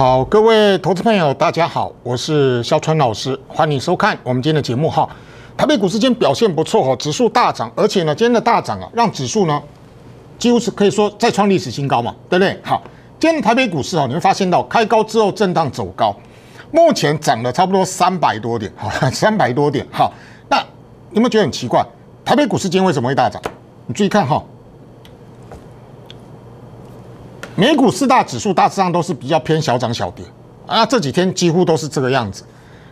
好，各位投资朋友，大家好，我是肖川老师，欢迎收看我们今天的节目哈。台北股市今天表现不错哈，指数大涨，而且呢，今天的大涨啊，让指数呢几乎是可以说再创历史新高嘛，对不对？好，今天的台北股市哈，你会发现到开高之后震荡走高，目前涨了差不多三百多点，好，三百多点。好，那有没有觉得很奇怪？台北股市今天为什么会大涨？你注意看哈。美股四大指数大致上都是比较偏小涨小跌啊，这几天几乎都是这个样子。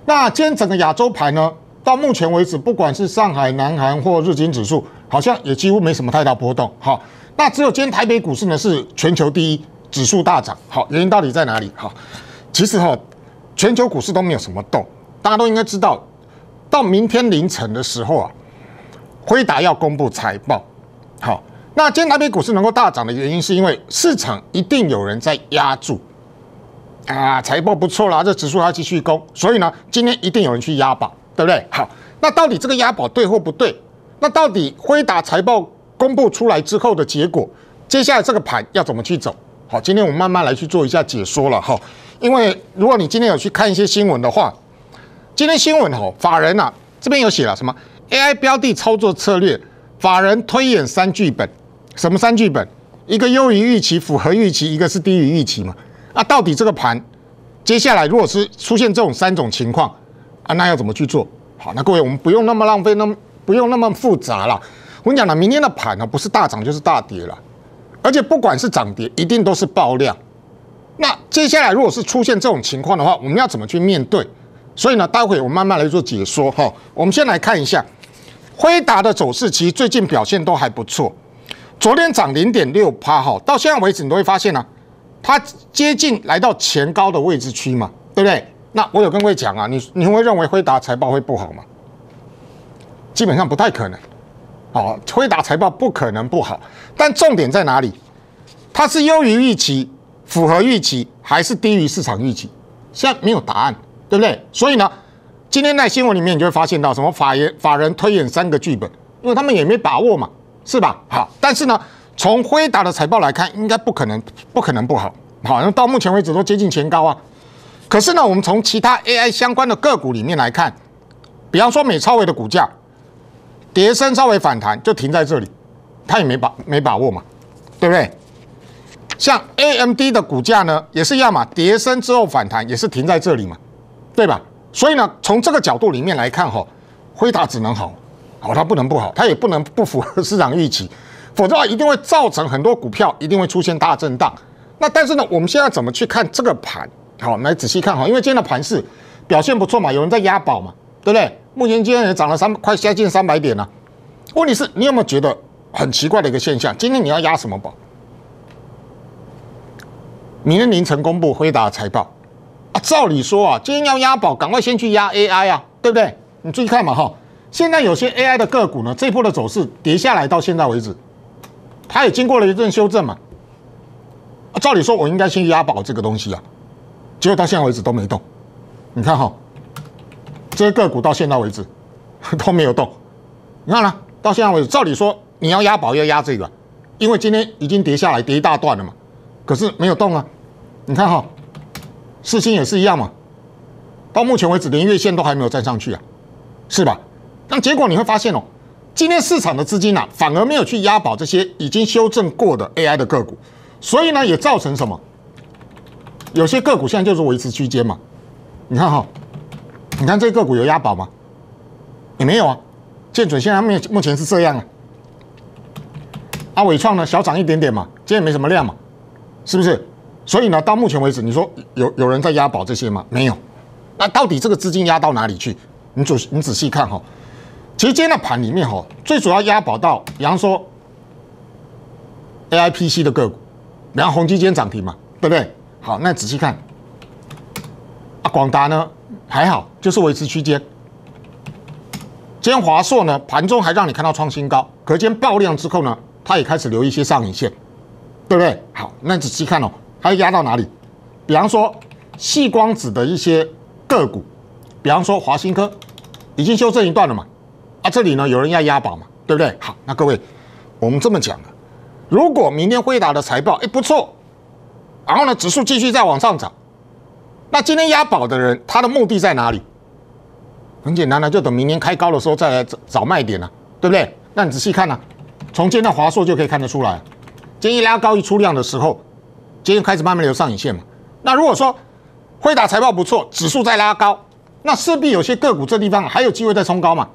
那今天整个亚洲盘呢，到目前为止，不管是上海、南韩或日经指数，好像也几乎没什么太大波动。好，那只有今天台北股市呢是全球第一指数大涨。好，原因到底在哪里？好，其实哈，全球股市都没有什么动，大家都应该知道，到明天凌晨的时候啊，辉达要公布财报。好。那今天南北股市能够大涨的原因，是因为市场一定有人在压住啊，财报不错啦，这指数还要继续攻，所以呢，今天一定有人去押宝，对不对？好，那到底这个押宝对或不对？那到底辉达财报公布出来之后的结果，接下来这个盘要怎么去走？好，今天我慢慢来去做一下解说了哈，因为如果你今天有去看一些新闻的话，今天新闻哈，法人呐这边有写了什么 AI 标的操作策略。法人推演三剧本，什么三剧本？一个优于预期，符合预期，一个是低于预期嘛？啊，到底这个盘，接下来如果是出现这种三种情况，啊，那要怎么去做？好，那各位我们不用那么浪费，那么不用那么复杂了。我跟你讲了，明天的盘呢，不是大涨就是大跌了，而且不管是涨跌，一定都是爆量。那接下来如果是出现这种情况的话，我们要怎么去面对？所以呢，待会我慢慢来做解说哈。我们先来看一下。辉达的走势其实最近表现都还不错，昨天涨零点六趴哈，到现在为止你都会发现呢，它接近来到前高的位置区嘛，对不对？那我有跟各位讲啊，你你会认为辉达财报会不好吗？基本上不太可能，哦，辉达财报不可能不好，但重点在哪里？它是优于预期、符合预期，还是低于市场预期？现在没有答案，对不对？所以呢？今天在新闻里面，你就会发现到什么？法人法人推演三个剧本，因为他们也没把握嘛，是吧？好，但是呢，从辉达的财报来看，应该不可能，不可能不好。好，那到目前为止都接近前高啊。可是呢，我们从其他 AI 相关的个股里面来看，比方说美超伟的股价，跌升稍微反弹就停在这里，他也没把没把握嘛，对不对？像 AMD 的股价呢，也是一样嘛，跌升之后反弹也是停在这里嘛，对吧？所以呢，从这个角度里面来看哈，辉达只能好，好它不能不好，它也不能不符合市场预期，否则的话一定会造成很多股票一定会出现大震荡。那但是呢，我们现在怎么去看这个盘？好，来仔细看哈，因为今天的盘市表现不错嘛，有人在押宝嘛，对不对？目前今天也涨了三快接近三百点啊。问题是，你有没有觉得很奇怪的一个现象？今天你要押什么宝？明天凌晨公布辉达财报。照理说啊，今天要押宝，赶快先去押 AI 啊，对不对？你注意看嘛，哈，现在有些 AI 的个股呢，这波的走势跌下来到现在为止，它也经过了一阵修正嘛。啊，照理说我应该先押宝这个东西啊，结果到现在为止都没动。你看哈，这些个股到现在为止 都没有动。你看啦，到现在为止，照理说你要押宝要押这个，因为今天已经跌下来跌一大段了嘛，可是没有动啊。你看哈。事情也是一样嘛，到目前为止连月线都还没有站上去啊，是吧？那结果你会发现哦，今天市场的资金啊，反而没有去押宝这些已经修正过的 AI 的个股，所以呢也造成什么？有些个股现在就是维持区间嘛。你看哈，你看这个股有押宝吗？也没有啊。建准现在面目前是这样啊。阿伟创呢小涨一点点嘛，今天没什么量嘛，是不是？所以呢，到目前为止，你说有有人在押宝这些吗？没有。那到底这个资金压到哪里去？你仔你仔细看哈。其实今天盘里面哈，最主要押宝到，比方说 A I P C 的个股，然后红基金涨停嘛，对不对？好，那仔细看。啊，广达呢还好，就是维持区间。今天华硕呢盘中还让你看到创新高，可见爆量之后呢，它也开始留一些上影线，对不对？好，那仔细看哦。还要压到哪里？比方说，细光子的一些个股，比方说华新科，已经修正一段了嘛？啊，这里呢有人要压宝嘛，对不对？好，那各位，我们这么讲如果明天辉达的财报，哎不错，然后呢指数继续再往上涨，那今天压宝的人他的目的在哪里？很简单呢，就等明年开高的时候再来找找卖点了，对不对？那你仔细看呐，从今天华硕就可以看得出来，今日拉高一出量的时候。今天开始慢慢留上影线嘛？那如果说汇达财报不错，指数在拉高，那势必有些个股这地方还有机会在冲高嘛？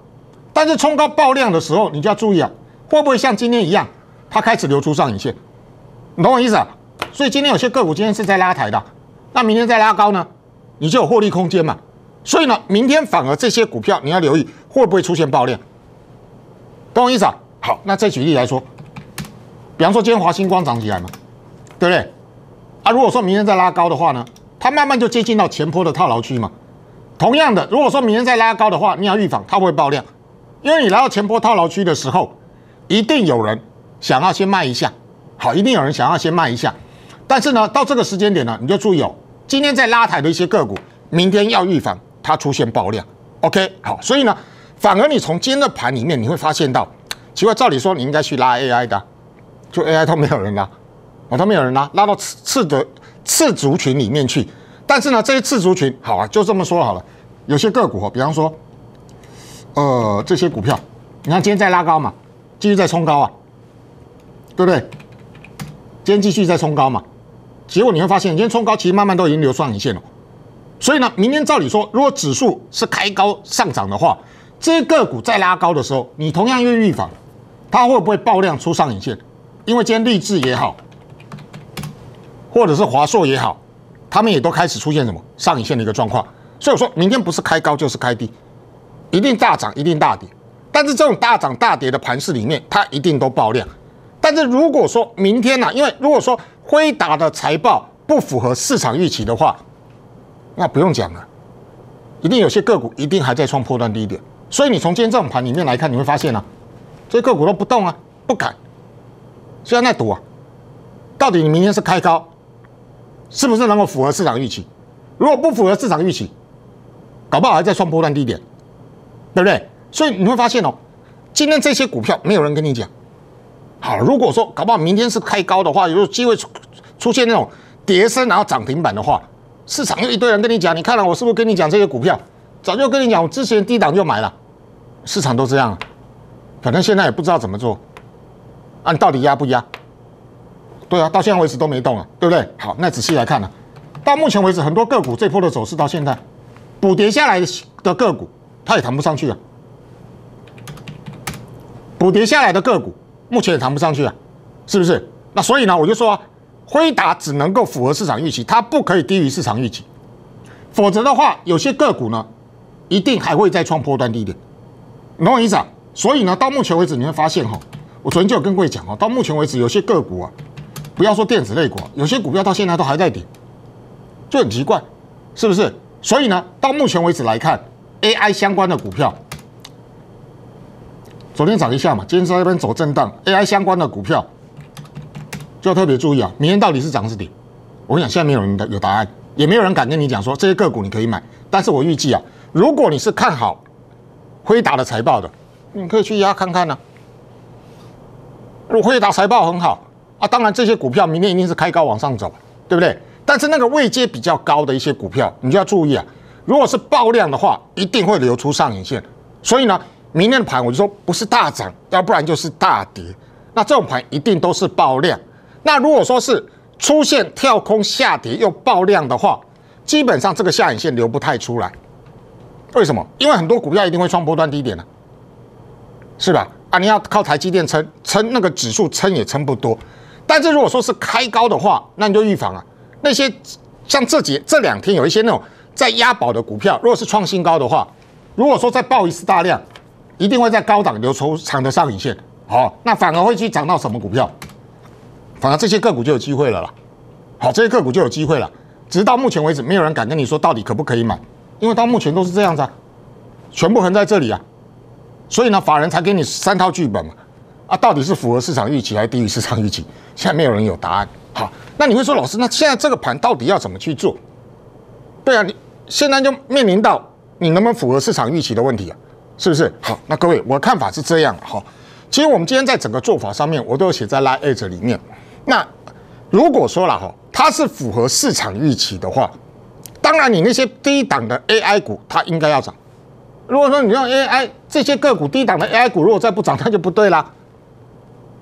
但是冲高爆量的时候，你就要注意啊，会不会像今天一样，它开始流出上影线？你懂我意思啊？所以今天有些个股今天是在拉抬的，那明天再拉高呢，你就有获利空间嘛？所以呢，明天反而这些股票你要留意，会不会出现爆量？懂我意思啊？好，那再举例来说，比方说今天华星光涨起来嘛，对不对？啊，如果说明天再拉高的话呢，它慢慢就接近到前坡的套牢区嘛。同样的，如果说明天再拉高的话，你要预防它会爆量，因为你来到前坡套牢区的时候，一定有人想要先卖一下，好，一定有人想要先卖一下。但是呢，到这个时间点呢，你就注意哦，今天在拉抬的一些个股，明天要预防它出现爆量。OK，好，所以呢，反而你从今天的盘里面，你会发现到奇怪，照理说你应该去拉 AI 的，就 AI 都没有人拉。我他们有人拉，拉到次次的次族群里面去。但是呢，这些次族群好啊，就这么说好了。有些个股，比方说，呃，这些股票，你看今天在拉高嘛，继续在冲高啊，对不对？今天继续在冲高嘛，结果你会发现，今天冲高其实慢慢都已经留上影线了。所以呢，明天照理说，如果指数是开高上涨的话，这些个股再拉高的时候，你同样要预防它会不会爆量出上影线，因为今天励志也好。或者是华硕也好，他们也都开始出现什么上影线的一个状况，所以我说明天不是开高就是开低，一定大涨一定大跌，但是这种大涨大跌的盘势里面，它一定都爆量。但是如果说明天呢，因为如果说辉达的财报不符合市场预期的话，那不用讲了，一定有些个股一定还在创破断低点。所以你从今天这种盘里面来看，你会发现呢，这些个股都不动啊，不敢，就在那赌啊，到底你明天是开高？是不是能够符合市场预期？如果不符合市场预期，搞不好还在创波段低点，对不对？所以你会发现哦，今天这些股票没有人跟你讲。好，如果说搞不好明天是开高的话，有机会出出现那种跌升然后涨停板的话，市场又一堆人跟你讲，你看了我是不是跟你讲这些股票？早就跟你讲，我之前低档就买了。市场都这样，反正现在也不知道怎么做，按到底压不压？对啊，到现在为止都没动啊，对不对？好，那仔细来看呢，到目前为止，很多个股这波的走势到现在补跌下来的个股，它也谈不上去啊。补跌下来的个股，目前也谈不上去啊，是不是？那所以呢，我就说啊，辉达只能够符合市场预期，它不可以低于市场预期，否则的话，有些个股呢，一定还会再创破端低点。意思啊？所以呢，到目前为止你会发现哈，我昨天就有跟各位讲哦，到目前为止有些个股啊。不要说电子类股，有些股票到现在都还在顶，就很奇怪，是不是？所以呢，到目前为止来看，AI 相关的股票，昨天涨一下嘛，今天在那边走震荡。AI 相关的股票就要特别注意啊，明天到底是涨是跌？我跟你讲，现在没有人有答案，也没有人敢跟你讲说这些个股你可以买。但是我预计啊，如果你是看好辉达的财报的，你可以去压看看呢。辉达财报很好。啊，当然这些股票明天一定是开高往上走，对不对？但是那个位阶比较高的一些股票，你就要注意啊。如果是爆量的话，一定会流出上影线。所以呢，明天的盘我就说不是大涨，要不然就是大跌。那这种盘一定都是爆量。那如果说是出现跳空下跌又爆量的话，基本上这个下影线留不太出来。为什么？因为很多股票一定会创波段低点啊，是吧？啊，你要靠台积电撑撑，那个指数撑也撑不多。但是如果说是开高的话，那你就预防啊。那些像这几这两天有一些那种在押宝的股票，如果是创新高的话，如果说再爆一次大量，一定会在高档留出长的上影线。好，那反而会去涨到什么股票？反而这些个股就有机会了啦。好，这些个股就有机会了。直到目前为止，没有人敢跟你说到底可不可以买，因为到目前都是这样子啊，全部横在这里啊。所以呢，法人才给你三套剧本嘛。那到底是符合市场预期还是低于市场预期？现在没有人有答案。好，那你会说老师，那现在这个盘到底要怎么去做？对啊，你现在就面临到你能不能符合市场预期的问题啊，是不是？好，那各位，我看法是这样哈。其实我们今天在整个做法上面，我都有写在拉 edge 里面。那如果说了哈，它是符合市场预期的话，当然你那些低档的 AI 股它应该要涨。如果说你用 AI 这些个股低档的 AI 股如果再不涨，它就不对啦。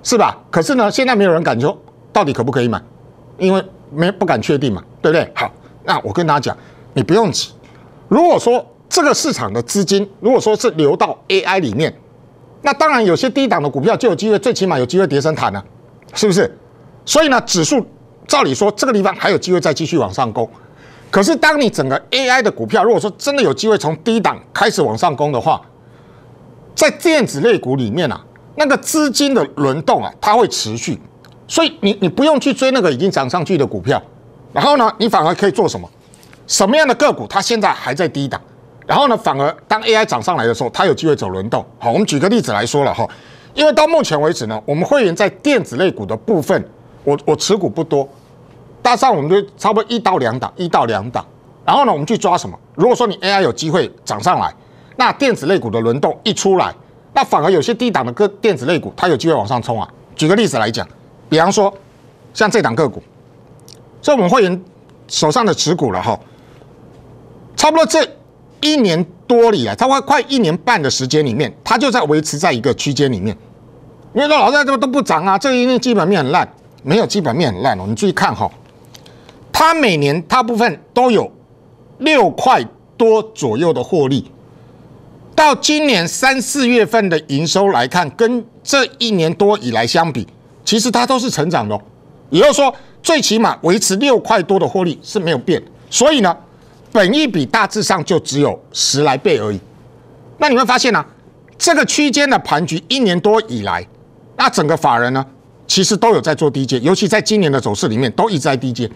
是吧？可是呢，现在没有人敢说到底可不可以买，因为没不敢确定嘛，对不对？好，那我跟大家讲，你不用急。如果说这个市场的资金，如果说是流到 AI 里面，那当然有些低档的股票就有机会，最起码有机会跌成塔啊，是不是？所以呢，指数照理说这个地方还有机会再继续往上攻。可是当你整个 AI 的股票，如果说真的有机会从低档开始往上攻的话，在电子类股里面啊。那个资金的轮动啊，它会持续，所以你你不用去追那个已经涨上去的股票，然后呢，你反而可以做什么？什么样的个股它现在还在低档，然后呢，反而当 AI 涨上来的时候，它有机会走轮动。好，我们举个例子来说了哈，因为到目前为止呢，我们会员在电子类股的部分，我我持股不多，大上我们就差不多一到两档，一到两档，然后呢，我们去抓什么？如果说你 AI 有机会涨上来，那电子类股的轮动一出来。那反而有些低档的个电子类股，它有机会往上冲啊。举个例子来讲，比方说像这档个股，这我们会员手上的持股了哈，差不多这一年多里啊，它多快一年半的时间里面，它就在维持在一个区间里面。因为说老在这都不涨啊，这一为基本面很烂，没有基本面很烂哦。你注意看哈，它每年大部分都有六块多左右的获利。到今年三四月份的营收来看，跟这一年多以来相比，其实它都是成长的。也就是说，最起码维持六块多的获利是没有变。所以呢，本一比大致上就只有十来倍而已。那你会发现呢，这个区间的盘局一年多以来，那整个法人呢，其实都有在做低阶，尤其在今年的走势里面都一直在低阶。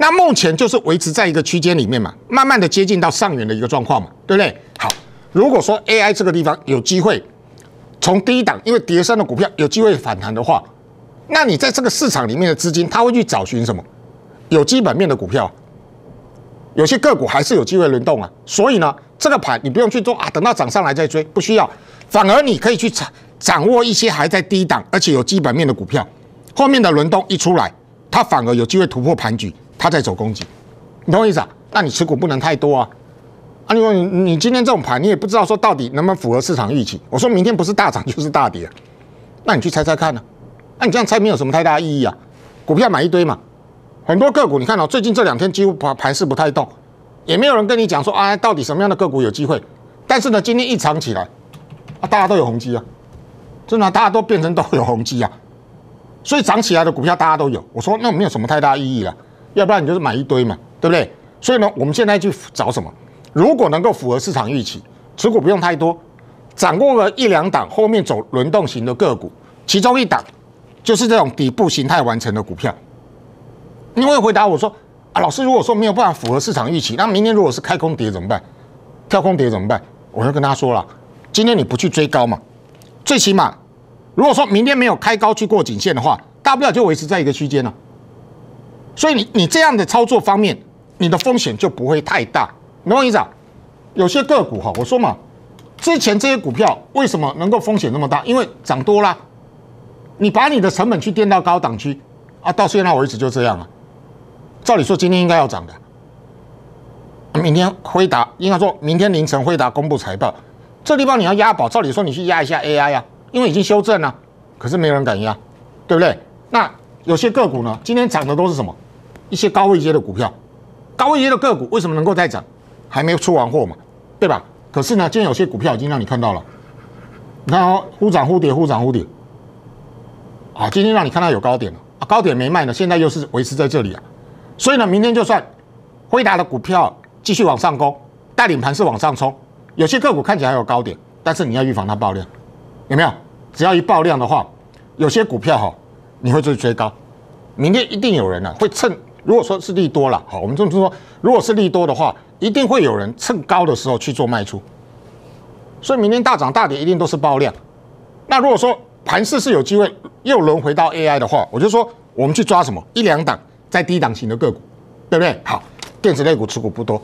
那目前就是维持在一个区间里面嘛，慢慢的接近到上元的一个状况嘛，对不对？好。如果说 AI 这个地方有机会从低档，因为跌升的股票有机会反弹的话，那你在这个市场里面的资金，他会去找寻什么？有基本面的股票，有些个股还是有机会轮动啊。所以呢，这个盘你不用去做啊，等到涨上来再追，不需要。反而你可以去掌掌握一些还在低档，而且有基本面的股票，后面的轮动一出来，它反而有机会突破盘局，它在走攻击。你懂我意思啊？那你持股不能太多啊。啊，你说你你今天这种盘，你也不知道说到底能不能符合市场预期。我说明天不是大涨就是大跌那你去猜猜看呢？那你这样猜没有什么太大意义啊。股票买一堆嘛，很多个股你看哦，最近这两天几乎盘盘势不太动，也没有人跟你讲说啊，到底什么样的个股有机会。但是呢，今天一涨起来啊，大家都有红机啊，真的大家都变成都有红机啊。所以涨起来的股票大家都有，我说那没有什么太大意义了。要不然你就是买一堆嘛，对不对？所以呢，我们现在去找什么？如果能够符合市场预期，持股不用太多，掌握了一两档，后面走轮动型的个股，其中一档就是这种底部形态完成的股票。你会回答我说啊，老师，如果说没有办法符合市场预期，那明天如果是开空跌怎么办？跳空跌怎么办？我就跟他说了，今天你不去追高嘛，最起码如果说明天没有开高去过颈线的话，大不了就维持在一个区间了。所以你你这样的操作方面，你的风险就不会太大。林院长，有些个股哈，我说嘛，之前这些股票为什么能够风险那么大？因为涨多了，你把你的成本去垫到高档区，啊，到现在为止就这样了。照理说今天应该要涨的，明天辉达应该说明天凌晨辉达公布财报，这地方你要压宝，照理说你去压一下 AI 啊，因为已经修正了，可是没有人敢压，对不对？那有些个股呢，今天涨的都是什么？一些高位阶的股票，高位阶的个股为什么能够再涨？还没出完货嘛，对吧？可是呢，今天有些股票已经让你看到了，你看忽涨忽跌，忽涨忽跌，啊，今天让你看到有高点了，啊，高点没卖呢，现在又是维持在这里啊。所以呢，明天就算辉达的股票继续往上攻，带领盘是往上冲，有些个股看起来有高点，但是你要预防它爆量，有没有？只要一爆量的话，有些股票哈，你会追追高，明天一定有人呢会趁，如果说是利多了，好，我们这么说，如果是利多的话。一定会有人趁高的时候去做卖出，所以明天大涨大跌一定都是爆量。那如果说盘势是有机会又轮回到 AI 的话，我就说我们去抓什么一两档在低档型的个股，对不对？好，电子类股持股不多。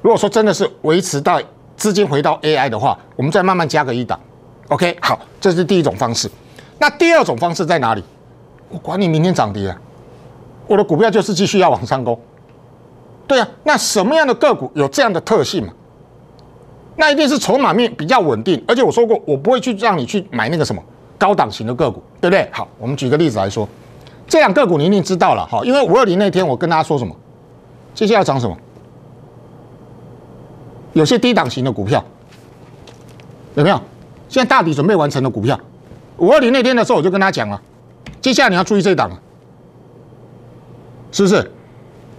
如果说真的是维持到资金回到 AI 的话，我们再慢慢加个一档。OK，好，这是第一种方式。那第二种方式在哪里？我管你明天涨跌啊，我的股票就是继续要往上攻。对啊，那什么样的个股有这样的特性嘛？那一定是筹码面比较稳定，而且我说过，我不会去让你去买那个什么高档型的个股，对不对？好，我们举个例子来说，这两个股你一定知道了，哈，因为五二零那天我跟大家说什么？接下来要涨什么？有些低档型的股票有没有？现在大底准备完成的股票，五二零那天的时候我就跟他讲了，接下来你要注意这档了，是不是？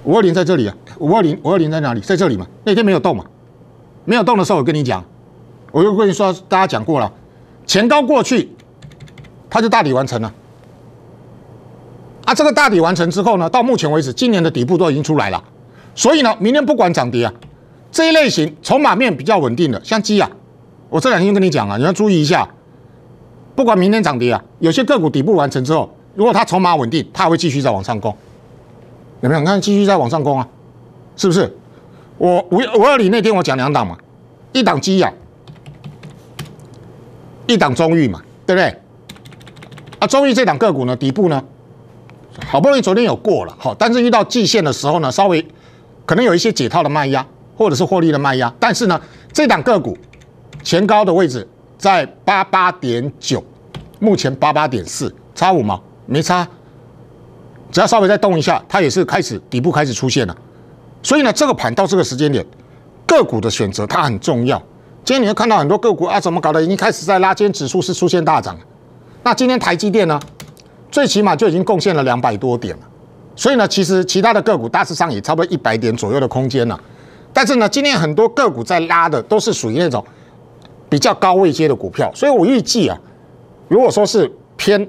五二零在这里啊，五二零五二零在哪里？在这里嘛。那天没有动嘛，没有动的时候，我跟你讲，我又跟你说，大家讲过了，前高过去，它就大底完成了。啊，这个大底完成之后呢，到目前为止，今年的底部都已经出来了。所以呢，明天不管涨跌啊，这一类型筹码面比较稳定的，像鸡啊，我这两天跟你讲啊，你要注意一下，不管明天涨跌啊，有些个股底部完成之后，如果它筹码稳定，它会继续再往上攻。有没有看继续在往上攻啊？是不是？我五五二零那天我讲两档嘛，一档基压，一档中域嘛，对不对？啊，中域这档个股呢，底部呢，好不容易昨天有过了，好，但是遇到季线的时候呢，稍微可能有一些解套的卖压，或者是获利的卖压，但是呢，这档个股前高的位置在八八点九，目前八八点四，差五毛，没差。只要稍微再动一下，它也是开始底部开始出现了。所以呢，这个盘到这个时间点，个股的选择它很重要。今天你会看到很多个股啊，怎么搞的，已经开始在拉天指数是出现大涨那今天台积电呢，最起码就已经贡献了两百多点了。所以呢，其实其他的个股，大致上也差不多一百点左右的空间了。但是呢，今天很多个股在拉的都是属于那种比较高位阶的股票，所以我预计啊，如果说是偏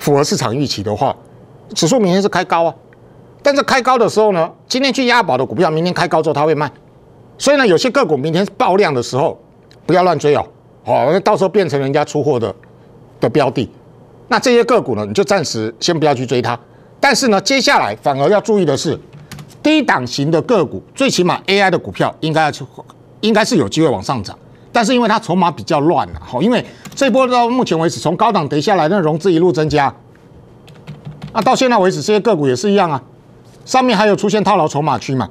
符合市场预期的话。指数明天是开高啊，但是开高的时候呢，今天去押宝的股票，明天开高之后它会卖，所以呢，有些个股明天爆量的时候，不要乱追哦，好，那到时候变成人家出货的的标的，那这些个股呢，你就暂时先不要去追它，但是呢，接下来反而要注意的是，低档型的个股，最起码 AI 的股票应该要去，应该是有机会往上涨，但是因为它筹码比较乱了，好，因为这波到目前为止，从高档跌下来，那融资一路增加。那到现在为止，这些个股也是一样啊，上面还有出现套牢筹码区嘛，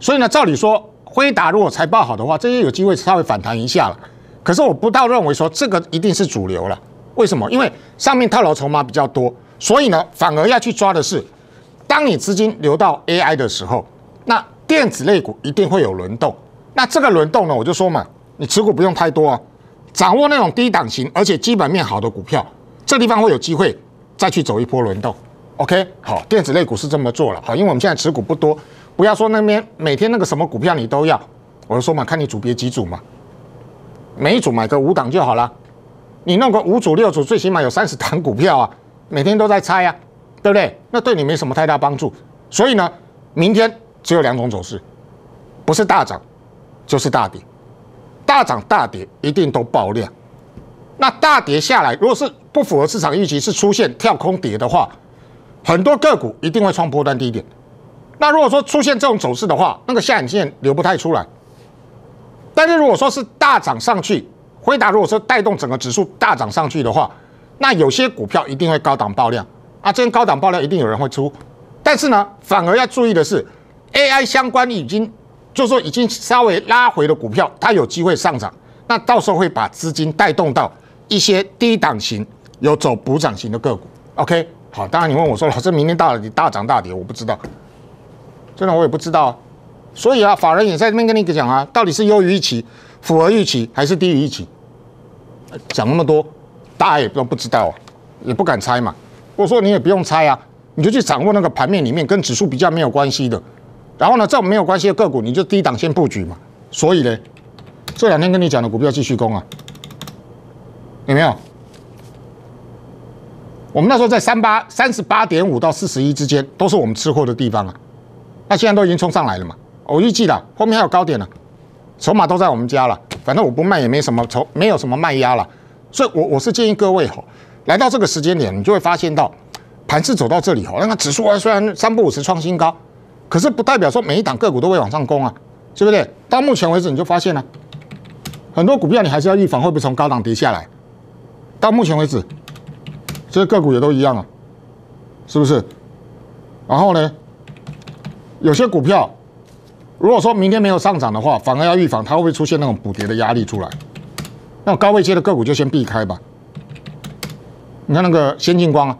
所以呢，照理说，辉达如果财报好的话，这些有机会它微反弹一下了。可是我不到认为说这个一定是主流了，为什么？因为上面套牢筹码比较多，所以呢，反而要去抓的是，当你资金流到 AI 的时候，那电子类股一定会有轮动。那这个轮动呢，我就说嘛，你持股不用太多啊，掌握那种低档型而且基本面好的股票，这地方会有机会再去走一波轮动。OK，好，电子类股是这么做了。好，因为我们现在持股不多，不要说那边每天那个什么股票你都要，我就说嘛，看你组别几组嘛，每一组买个五档就好了。你弄个五组六组，最起码有三十档股票啊，每天都在猜啊，对不对？那对你没什么太大帮助。所以呢，明天只有两种走势，不是大涨，就是大跌。大涨大跌一定都爆量。那大跌下来，如果是不符合市场预期，是出现跳空跌的话。很多个股一定会创波段低点。那如果说出现这种走势的话，那个下影线留不太出来。但是如果说是大涨上去，回答如果说带动整个指数大涨上去的话，那有些股票一定会高档爆量啊！这些高档爆量一定有人会出。但是呢，反而要注意的是，AI 相关已经就是说已经稍微拉回的股票，它有机会上涨。那到时候会把资金带动到一些低档型有走补涨型的个股。OK。好，当然你问我说，老师明天大你大涨大跌，我不知道，真的我也不知道，所以啊，法人也在那边跟你讲啊，到底是优于预期、符合预期还是低于预期？讲那么多，大家也都不知道啊，也不敢猜嘛。我说你也不用猜啊，你就去掌握那个盘面里面跟指数比较没有关系的，然后呢，这种没有关系的个股，你就低档先布局嘛。所以呢，这两天跟你讲的股票继续攻啊，有没有？我们那时候在三八三十八点五到四十一之间，都是我们吃货的地方啊。那现在都已经冲上来了嘛，我预计了后面还有高点呢，筹码都在我们家了，反正我不卖也没什么筹，没有什么卖压了。所以，我我是建议各位哈，来到这个时间点，你就会发现到，盘势走到这里哈，那个指数啊虽然三不五十创新高，可是不代表说每一档个股都会往上攻啊，是不是？到目前为止，你就发现了很多股票你还是要预防会不会从高档跌下来。到目前为止。这些个股也都一样啊，是不是？然后呢，有些股票，如果说明天没有上涨的话，反而要预防它会不会出现那种补跌的压力出来。那高位接的个股就先避开吧。你看那个先进光啊，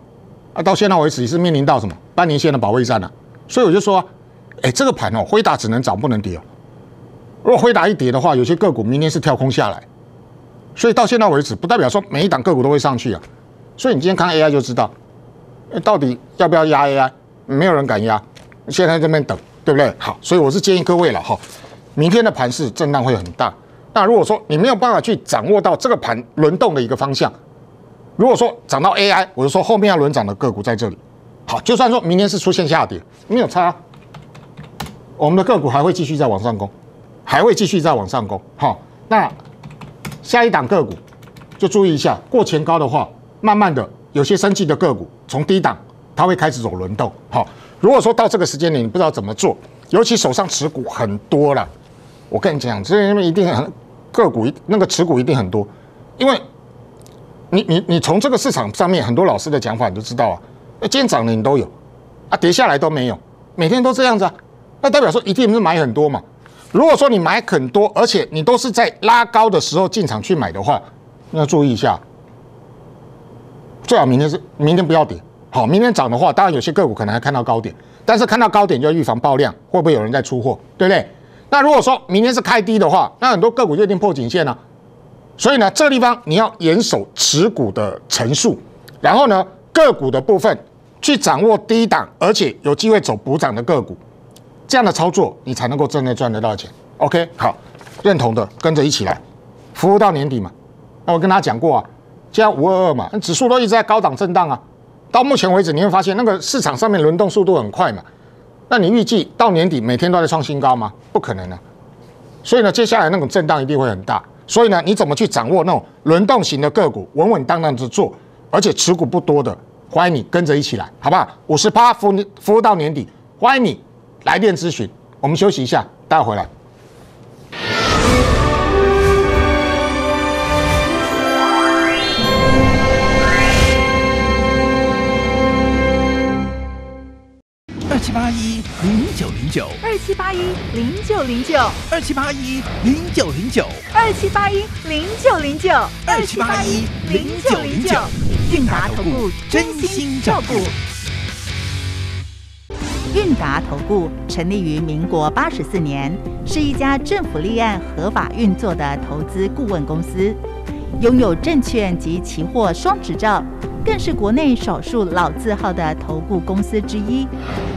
啊，到现在为止也是面临到什么半年线的保卫战了。所以我就说，哎，这个盘哦，辉达只能涨不能跌哦。如果辉达一跌的话，有些个股明天是跳空下来。所以到现在为止，不代表说每一档个股都会上去啊。所以你今天看 AI 就知道，到底要不要压 AI？没有人敢压，现在在这边等，对不对？好，所以我是建议各位了，哈，明天的盘市震荡会很大。那如果说你没有办法去掌握到这个盘轮动的一个方向，如果说涨到 AI，我就说后面要轮涨的个股在这里。好，就算说明天是出现下跌，没有差，我们的个股还会继续在往上攻，还会继续在往上攻。好，那下一档个股就注意一下，过前高的话。慢慢的，有些升绩的个股从低档，它会开始走轮动。好，如果说到这个时间点，你不知道怎么做，尤其手上持股很多了，我跟你讲，这为一定很个股一那个持股一定很多，因为你你你从这个市场上面很多老师的讲法，你都知道啊。那今天涨的你都有，啊，跌下来都没有，每天都这样子啊，那代表说一定是买很多嘛。如果说你买很多，而且你都是在拉高的时候进场去买的话，要注意一下。最好明天是明天不要跌。好，明天涨的话，当然有些个股可能还看到高点，但是看到高点就要预防爆量，会不会有人在出货，对不对？那如果说明天是开低的话，那很多个股就一定破颈线了。所以呢，这个地方你要严守持股的层数，然后呢，个股的部分去掌握低档，而且有机会走补涨的个股，这样的操作你才能够真的赚得到钱。OK，好，认同的跟着一起来，服务到年底嘛。那我跟大家讲过啊。加五二二嘛，指数都一直在高档震荡啊。到目前为止，你会发现那个市场上面轮动速度很快嘛。那你预计到年底每天都在创新高吗？不可能的。所以呢，接下来那种震荡一定会很大。所以呢，你怎么去掌握那种轮动型的个股，稳稳当当的做，而且持股不多的，欢迎你跟着一起来，好不好？五十八服服务到年底，欢迎你来电咨询。我们休息一下，待会回来。二七八一零九零九，二七八一零九零九，二七八一零九零九，二七八一零九零九。韵达投顾真心照顾。韵达投顾成立于民国八十四年，是一家政府立案合法运作的投资顾问公司，拥有证券及期货双执照，更是国内少数老字号的投顾公司之一。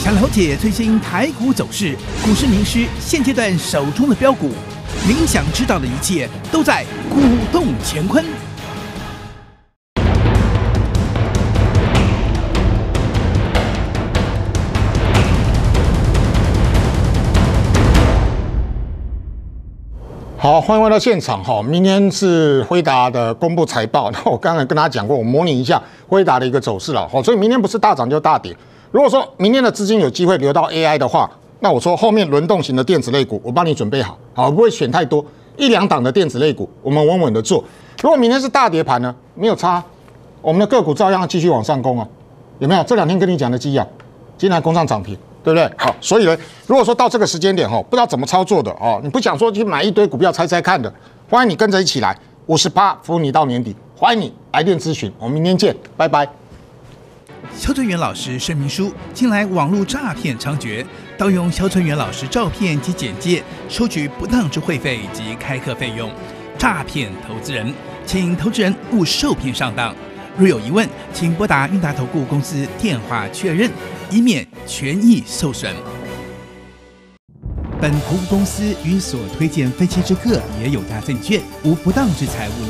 想了解最新台股走势，股市名师现阶段手中的标股，您想知道的一切都在股动乾坤。好，欢迎回到现场哈。明天是辉达的公布财报，那我刚才跟大家讲过，我模拟一下辉达的一个走势了。好，所以明天不是大涨就大跌。如果说明天的资金有机会流到 AI 的话，那我说后面轮动型的电子类股，我帮你准备好好，不会选太多一两档的电子类股，我们稳稳的做。如果明天是大跌盘呢，没有差，我们的个股照样继续往上攻啊，有没有？这两天跟你讲的机啊，今天还攻上涨停，对不对？好，所以呢，如果说到这个时间点哈，不知道怎么操作的哦，你不想说去买一堆股票猜猜看的，欢迎你跟着一起来，五十八服务你到年底，欢迎你来电咨询，我们明天见，拜拜。肖春元老师声明书：近来网络诈骗猖獗，盗用肖春元老师照片及简介，收取不当之会费及开课费用，诈骗投资人，请投资人勿受骗上当。若有疑问，请拨打运达投顾公司电话确认，以免权益受损。本投顾公司与所推荐分析之客也有价证券无不当之财务。